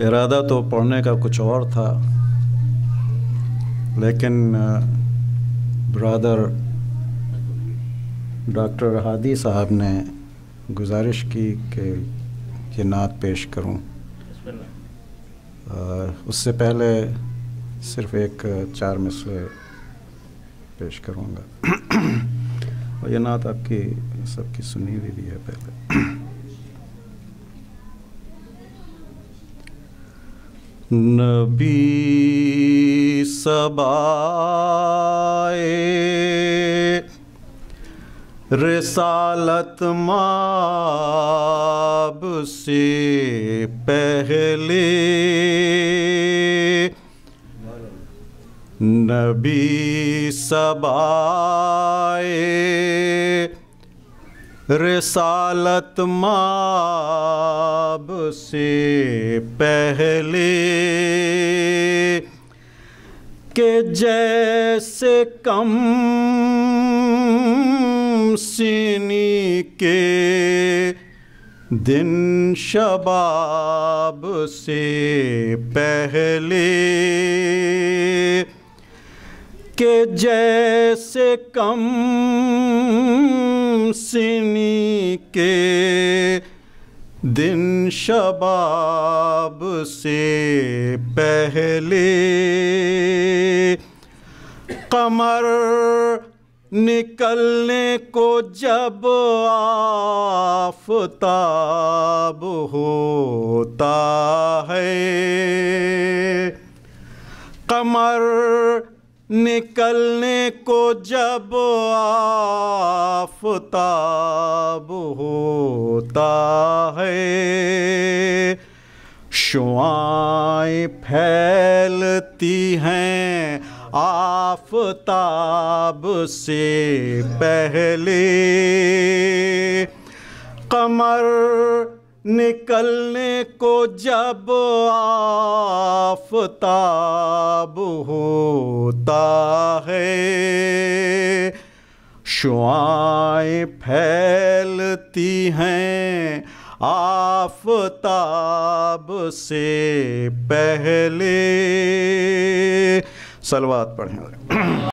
इरादा तो पढ़ने का कुछ और था लेकिन ब्रदर डॉक्टर हादी साहब ने गुजारिश की कि ये नात पेश करूं उससे पहले सिर्फ एक चार में पेश करूंगा और ये नात आपकी सबकी सुनी हुई भी है पहले नबी सबाए रिसालत माब से पहले नबी सबाए रिसालत माब से पहले के जैसे कम सिनी के दिन शबाब से पहले के जैसे कम सिनी के दिन शबाब से पहले कमर निकलने को जब आफताब होता है कमर निकलने को जब आफताब होता है शुआएं फैलती हैं आफताब से पहले कमर निकलने को जब आ आफताब होता है शुआएं फैलती हैं आफताब से पहले सलवात पढ़ें